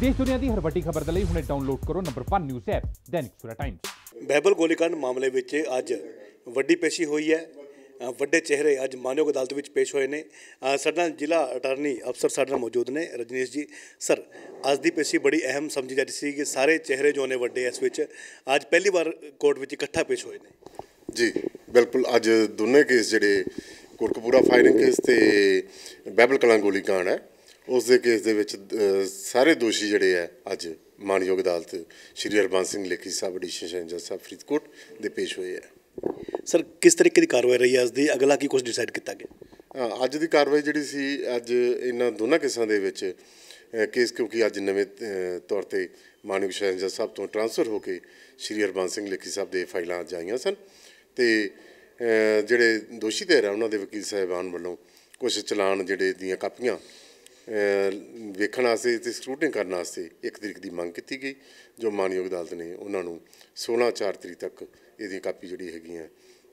ਦੇਸ਼ ਦੁਨੀਆ ਦੀ ਹਰ ਵੱਡੀ ਖਬਰ ਦੇ ਲਈ ਹੁਣੇ ਡਾਊਨਲੋਡ ਕਰੋ number 1 news app Dainik Surat Times Behbal ਗੋਲੀकांड ਮਾਮਲੇ ਵਿੱਚ ਅੱਜ ਵੱਡੀ ਪੇਸ਼ੀ ਹੋਈ ਹੈ ਵੱਡੇ ਚਿਹਰੇ ਅੱਜ ਮਾਨਯੋਗ ਅਦਾਲਤ ਵਿੱਚ ਪੇਸ਼ ਹੋਏ ਨੇ ਸਾਡਾ ਜ਼ਿਲ੍ਹਾ ਅਟਾਰਨੀ ਅਫਸਰ ਸਾਡਾ ਮੌਜੂਦ ਨੇ ਰਜਨੀਸ਼ ਜੀ ਸਰ ਅੱਜ ਦੀ ਪੇਸ਼ੀ ਬੜੀ ਅਹਿਮ ਸਮਝੀ ਜਾਂਦੀ ਸੀ ਕਿ ਸਾਰੇ ਚਿਹਰੇ ਜੋ ਨੇ ਵੱਡੇ ਇਸ ਵਿੱਚ ਅੱਜ ਪਹਿਲੀ ਵਾਰ ਕੋਰਟ ਵਿੱਚ ਇਕੱਠਾ ਪੇਸ਼ ਹੋਏ ਨੇ ਜੀ ਬਿਲਕੁਲ ਅੱਜ ਦੋਨੇ ਕੇਸ ਜਿਹੜੇ ਕੋਰਕਪੂਰਾ ਫਾਇਰਿੰਗ ਕੇਸ ਤੇ ਬੈਬਲ ਕਲਾਂ ਗੋਲੀकांड ਹੈ ਉਸ ਦੇ ਕੇਸ ਦੇ ਵਿੱਚ ਸਾਰੇ ਦੋਸ਼ੀ ਜਿਹੜੇ ਆ ਅੱਜ ਮਾਨਯੋਗ ਅਦਾਲਤ ਸ਼੍ਰੀ ਹਰਬੰਸ ਸਿੰਘ ਲੇਖੀ ਸਾਹਿਬ ਐਡੀਸ਼ਨ ਜੱਜ ਸਾਹਿਬ ਫਰੀਦਕੋਟ ਦੇ ਪੇਸ਼ ਹੋਏ ਆ ਸਰ ਕਿਸ ਤਰੀਕੇ ਦੀ ਕਾਰਵਾਈ ਰਹੀ ਅੱਜ ਦੀ ਅਗਲਾ ਕੀ ਕੁਝ ਡਿਸਾਈਡ ਕੀਤਾ ਗਿਆ ਅੱਜ ਦੀ ਕਾਰਵਾਈ ਜਿਹੜੀ ਸੀ ਅੱਜ ਇਹਨਾਂ ਦੋਨਾਂ ਕੇਸਾਂ ਦੇ ਵਿੱਚ ਕੇਸ ਕਿਉਂਕਿ ਅੱਜ ਨਵੇਂ ਤੌਰ ਤੇ ਮਾਨਯੋਗ ਸ਼ਹਿਨਜਾ ਸਾਹਿਬ ਤੋਂ ਟ੍ਰਾਂਸਫਰ ਹੋ ਕੇ ਸ਼੍ਰੀ ਹਰਬੰਸ ਸਿੰਘ ਲੇਖੀ ਸਾਹਿਬ ਦੇ ਫਾਈਲਾਂ ਅੱਜ ਜਾਈਆਂ ਸਨ ਤੇ ਜਿਹੜੇ ਦੋਸ਼ੀ ਧਿਰ ਆ ਉਹਨਾਂ ਦੇ ਵਕੀਲ ਸਾਹਿਬਾਨ ਵੱਲੋਂ ਕੁਝ ਚਲਾਨ ਜਿਹੜੇ ਦੀਆਂ ਕਾਪੀਆਂ ਵੇਖਣ ਵਾਸਤੇ ਤੇ ਸਕਰੂਟਿੰਗ ਕਰਨ ਵਾਸਤੇ ਇੱਕ ਤਰੀਕ ਦੀ ਮੰਗ ਕੀਤੀ ਗਈ ਜੋ ਮਾਨਯੋਗ ਅਦਾਲਤ ਨੇ ਉਹਨਾਂ ਨੂੰ 16 ਚਾਰ ਤਰੀਕ ਤੱਕ ਇਹਦੀ ਕਾਪੀ ਜਿਹੜੀ ਹੈਗੀ ਹੈ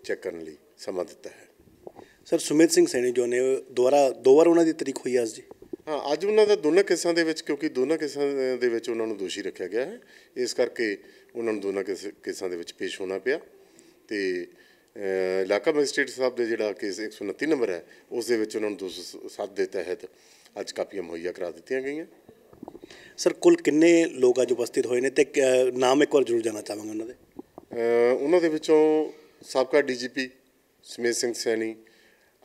ਚੈੱਕ ਕਰਨ ਲਈ ਸਮਾਂ ਦਿੱਤਾ ਹੈ ਸਰ ਸੁਮੇਤ ਸਿੰਘ ਸੈਣੀ ਜੋ ਨੇ ਦੁਆਰਾ ਦੋ ਵਾਰ ਉਹਨਾਂ ਦੀ ਤਰੀਕ ਹੋਈ ਅੱਜ ਜੀ ਹਾਂ ਅੱਜ ਉਹਨਾਂ ਦਾ ਦੋਨਾਂ ਕੇਸਾਂ ਦੇ ਵਿੱਚ ਕਿਉਂਕਿ ਦੋਨਾਂ ਕੇਸਾਂ ਦੇ ਵਿੱਚ ਉਹਨਾਂ ਨੂੰ ਦੋਸ਼ੀ ਰੱਖਿਆ ਗਿਆ ਹੈ ਇਸ ਕਰਕੇ ਉਹਨਾਂ ਨੂੰ ਦੋਨਾਂ ਕੇਸਾਂ ਦੇ ਵਿੱਚ ਪੇਸ਼ ਹੋਣਾ ਪਿਆ ਤੇ ਇਲਾਕਾ ਮੈਜਿਸਟ੍ਰੇਟ ਸਾਹਿਬ ਦੇ ਜਿਹੜਾ ਕੇਸ 129 ਨੰਬਰ ਹੈ ਉਸ ਦੇ ਵਿੱਚ ਉਹਨਾਂ ਨੂੰ 207 ਦੇ ਤਹਿਤ ਅੱਜ ਕਾਪੀਆਂ ਮੁਹੱਈਆ ਕਰਾ ਦਿੱਤੀਆਂ ਗਈਆਂ ਸਰ ਕੁੱਲ ਕਿੰਨੇ ਲੋਕ ਅੱਜ ਉਪਸਥਿਤ ਹੋਏ ਨੇ ਤੇ ਨਾਮ ਇੱਕ ਵਾਰ ਜ਼ਰੂਰ ਜਾਣਾ ਚਾਹਾਂਗਾ ਉਹਨਾਂ ਦੇ ਉਹਨਾਂ ਦੇ ਵਿੱਚੋਂ ਸਾਬਕਾ ਡੀਜੀਪੀ ਸਮੇਤ Singh Saini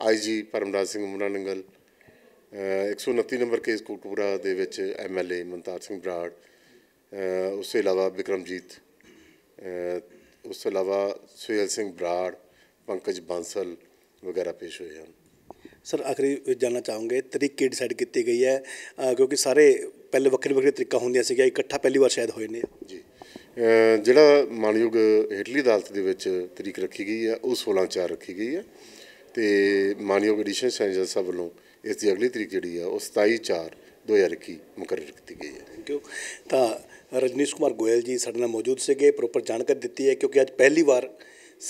IG Paramraj Singh Munna Nangal 129 number case Kotkapura ਦੇ ਵਿੱਚ ਐਮਐਲਏ ਮਨਤਾਰ ਸਿੰਘ ਬਰਾੜ ਉਸ ਤੋਂ ਇਲਾਵਾ ਵਿਕਰਮਜੀਤ ਉਸ ਤੋਂ ਇਲਾਵਾ ਸੁਹੇਲ ਸਿੰਘ ਬਰਾੜ ਪੰਕਜ ਬਾਂਸਲ ਵਗੈਰਾ ਪੇਸ਼ ਹੋਏ ਹਨ ਸਰ ਆਖਰੀ ਜਾਨਣਾ ਚਾਹੂੰਗੇ ਤਰੀਕੇ ਡਿਸਾਈਡ ਕੀਤੀ ਗਈ ਹੈ ਕਿਉਂਕਿ ਸਾਰੇ ਪਹਿਲੇ ਵੱਖਰੇ ਵੱਖਰੇ ਤਰੀਕਾ ਹੁੰਦੀਆਂ ਸੀਗਾ ਇਕੱਠਾ ਪਹਿਲੀ ਵਾਰ ਸ਼ਾਇਦ ਹੋਏ ਨੇ ਜੀ ਜਿਹੜਾ ਮਾਨਯੋਗ ਹੇਠਲੀ ਅਦਾਲਤ ਦੇ ਵਿੱਚ ਤਰੀਕ ਰੱਖੀ ਗਈ ਹੈ ਉਹ 16 ਚਾਰ ਰੱਖੀ ਗਈ ਹੈ ਤੇ ਮਾਨਯੋਗ ਐਡੀਸ਼ਨ ਸੈਂਜਲ ਸਾਹਿਬ ਵੱਲੋਂ ਇਸ ਦੀ ਅਗਲੀ ਤਰੀਕ ਜਿਹੜੀ ਹੈ ਉਹ 27 ਚਾਰ 2021 ਮੁਕਰਰ ਕੀਤੀ ਗਈ ਹੈ ਥੈਂਕ ਯੂ ਤਾਂ ਰਜਨੀਸ਼ ਕੁਮਾਰ ਗੋਇਲ ਜੀ ਸਾਡੇ ਨਾਲ ਮੌਜੂਦ ਸੀਗੇ ਪ੍ਰੋਪਰ ਜਾਣਕਾਰੀ ਦਿੱਤੀ ਹੈ ਕਿਉਂਕਿ ਅੱਜ ਪਹਿਲੀ ਵਾਰ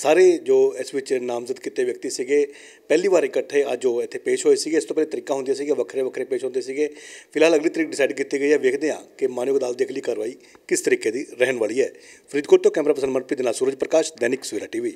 ਸਾਰੇ ਜੋ ਇਸ ਵਿੱਚ ਨਾਮਜ਼ਦ ਕੀਤੇ ਵਿਅਕਤੀ ਸੀਗੇ ਪਹਿਲੀ ਵਾਰ ਇਕੱਠੇ ਅੱਜ ਉਹ ਇੱਥੇ ਪੇਸ਼ ਹੋਏ ਸੀਗੇ ਇਸ ਤੋਂ ਪਹਿਲੇ ਤਰੀਕਾ ਹੁੰਦੀਆਂ ਸੀਗੇ ਵੱਖਰੇ ਵੱਖਰੇ ਪੇਸ਼ ਹੁੰਦੇ ਸੀਗੇ ਫਿਲਹਾਲ ਅਗਲੀ ਤਰੀਕ ਡਿਸਾਈਡ ਕੀਤੀ ਗਈ ਹੈ ਵੇਖਦੇ ਹਾਂ ਕਿ ਮਾਨਯੋਗ ਅਦਾਲਤ ਦੇ ਅਗਲੀ ਕਾਰਵਾਈ ਕਿਸ ਤਰੀਕੇ ਦੀ ਰਹਿਣ ਵਾਲੀ ਹੈ ਫਰੀਦਕੋਟ ਤੋਂ ਕੈਮਰਾ ਪਰਸਨ ਮਨਪ੍ਰੀਤ ਨਾਲ ਸੂਰਜ ਪ੍ਰਕਾਸ਼ ਦੈਨਿਕ ਸਵੇਰਾ ਟੀਵੀ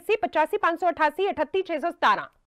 80 85 38617